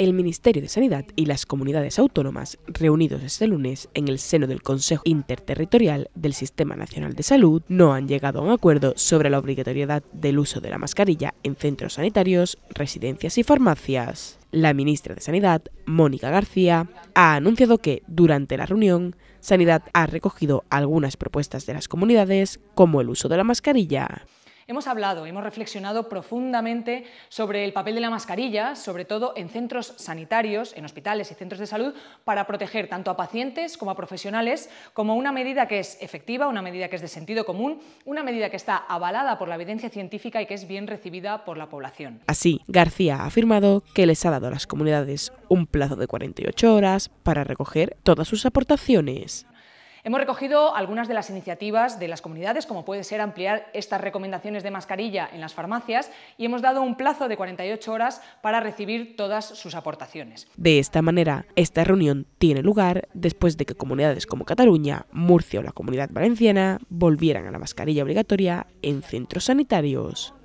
el Ministerio de Sanidad y las comunidades autónomas reunidos este lunes en el seno del Consejo Interterritorial del Sistema Nacional de Salud no han llegado a un acuerdo sobre la obligatoriedad del uso de la mascarilla en centros sanitarios, residencias y farmacias. La ministra de Sanidad, Mónica García, ha anunciado que, durante la reunión, Sanidad ha recogido algunas propuestas de las comunidades, como el uso de la mascarilla. Hemos hablado, hemos reflexionado profundamente sobre el papel de la mascarilla, sobre todo en centros sanitarios, en hospitales y centros de salud, para proteger tanto a pacientes como a profesionales, como una medida que es efectiva, una medida que es de sentido común, una medida que está avalada por la evidencia científica y que es bien recibida por la población. Así, García ha afirmado que les ha dado a las comunidades un plazo de 48 horas para recoger todas sus aportaciones. Hemos recogido algunas de las iniciativas de las comunidades, como puede ser ampliar estas recomendaciones de mascarilla en las farmacias, y hemos dado un plazo de 48 horas para recibir todas sus aportaciones. De esta manera, esta reunión tiene lugar después de que comunidades como Cataluña, Murcia o la Comunidad Valenciana volvieran a la mascarilla obligatoria en centros sanitarios.